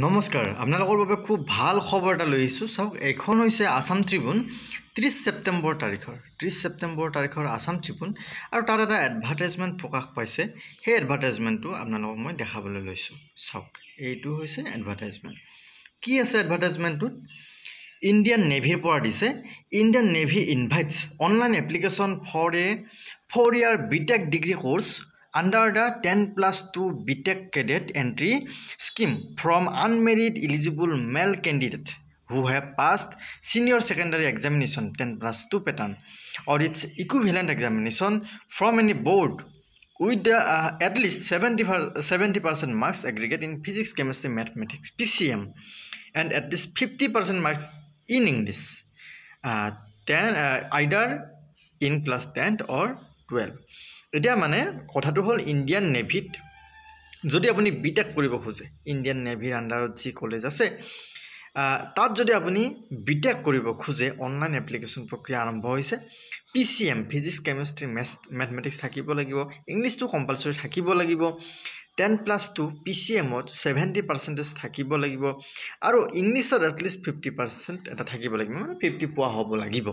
নমস্কাৰ আপোনালোকৰ বাবে খুব ভাল খবৰ এটা লৈ আহিছোঁ চাওক এইখন হৈছে আছাম ট্ৰিবিউন ত্ৰিছ ছেপ্টেম্বৰ তাৰিখৰ ত্ৰিছ ছেপ্টেম্বৰ তাৰিখৰ আছাম ত্ৰিবুন আৰু তাত এটা এডভাৰটাইজমেণ্ট প্ৰকাশ পাইছে সেই এডভাৰটাইজমেণ্টটো আপোনালোকক মই দেখাবলৈ লৈছোঁ চাওক এইটো হৈছে এডভাৰটাইজমেণ্ট কি আছে এডভাৰটাইজমেণ্টটোত ইণ্ডিয়ান নেভিৰ পৰা দিছে Indian navy invites online application for a four year B Tech degree course under the 10 plus 2 BTEC cadet entry scheme from unmarried eligible male candidate who have passed senior secondary examination 10 plus 2 pattern or its equivalent examination from any board with the, uh, at least 70% marks aggregate in physics, chemistry, mathematics, PCM and at least 50% marks in English uh, ten, uh, either in class 10 or 12. এতিয়া মানে কথাটো হ'ল Indian নেভিত যদি আপুনি B tech কৰিব খোজে Indian নেভিৰ আণ্ডাৰত যি কলেজ আছে তাত যদি আপুনি বি টেক কৰিব খোজে অনলাইন এপ্লিকেশ্যন প্ৰক্ৰিয়া আৰম্ভ হৈছে P C M physics chemistry math mathematics থাকিব লাগিব ইংলিছটো কম্পালচৰি থাকিব লাগিব ten plus two P C এমত ছেভেণ্টি পাৰ্চেণ্টেজ থাকিব লাগিব আৰু ইংলিছত এটলিষ্ট ফিফটি পাৰ্চেণ্ট এটা থাকিব লাগিব মানে ফিফটি পোৱা হ'ব লাগিব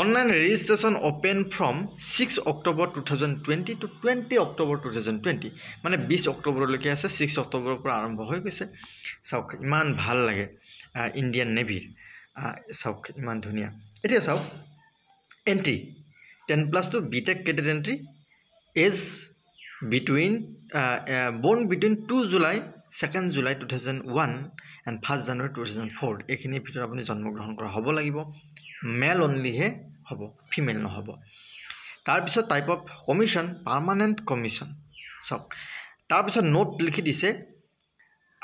online registration open from six October two thousand twenty to twenty October two thousand twenty মানে বিছ অক্টোবৰলৈকে আছে ছিক্স অক্টোবৰৰ পৰা আৰম্ভ হৈ গৈছে চাওক ইমান ভাল লাগে ইণ্ডিয়ান নেভিৰ চাওক ইমান ধুনীয়া এতিয়া চাওক entry ten plus two B Tech cadet entry age between born between two July second July two thousand one and first January two thousand four এইখিনিৰ ভিতৰত আপুনি জন্মগ্ৰহণ কৰা হ'ব লাগিব মেল অনলিহে হ'ব ফিমেল নহ'ব তাৰপিছত type of commission permanent commission চাওক তাৰপিছত নোট লিখি দিছে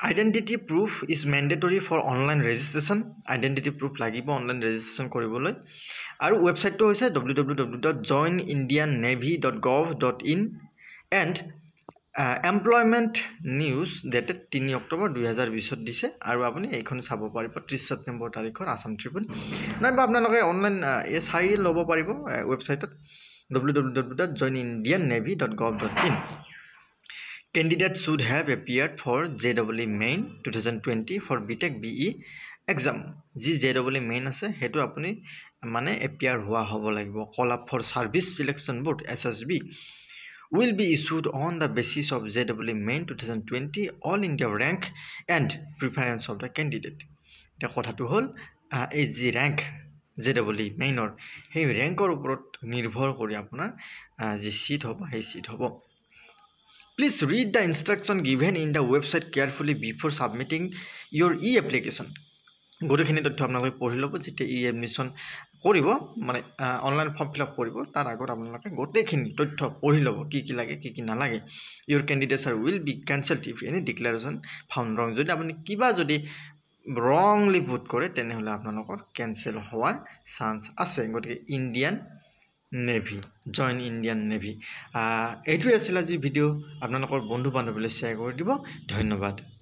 identity proof is mandatory for online registration identity proof লাগিব অনলাইন ৰেজিষ্ট্ৰেশ্যন কৰিবলৈ আৰু ৱেবছাইটটো হৈছে W W W dot join Indian navy dot gov dot in and employment news dated তিনি অক্টোবৰ দুহেজাৰ বিছত দিছে আৰু আপুনি এইখন চাব পাৰিব ত্ৰিছ ছেপ্টেম্বৰ তাৰিখৰ আছাম ট্ৰিবিউন নাইবা আপোনালোকে অনলাইন এই চাই ল'ব পাৰিব ৱেবছাইটত W W W dot join Indian navy dot gov dot in candidate should have appeared for J double E main two thousand twenty for B Tech B E exam যি J double E main আছে সেইটো আপুনি মানে appear হোৱা হ'ব লাগিব call up for service selection board S S B will be issued on the basis of JWE main 2020 all india rank and preference of the candidate the quota to hold uh, is the rank JWE main or hey rank or brought nirbhar kori apna the seat hob hey seat hob please read the instruction given in the website carefully before submitting your e application গোটেইখিনি তথ্য আপোনালোকে পঢ়ি ল'ব যেতিয়া ই admission কৰিব মানে online form fill up কৰিব তাৰ আগত আপোনালোকে গোটেইখিনি তথ্য পঢ়ি ল'ব কি কি লাগে কি কি নালাগে your candidates are will be cancel if any declaration found wrong যদি আপুনি কিবা যদি ৰংলি ভোট কৰে তেনেহ'লে আপোনালোকৰ কেঞ্চেল হোৱাৰ চান্স আছে গতিকে Indian navy join Indian navy এইটোৱে আছিল আজি ভিডিঅ' আপোনালোকৰ বন্ধু বান্ধৱীলৈ শ্বেয়াৰ কৰি দিব ধন্যবাদ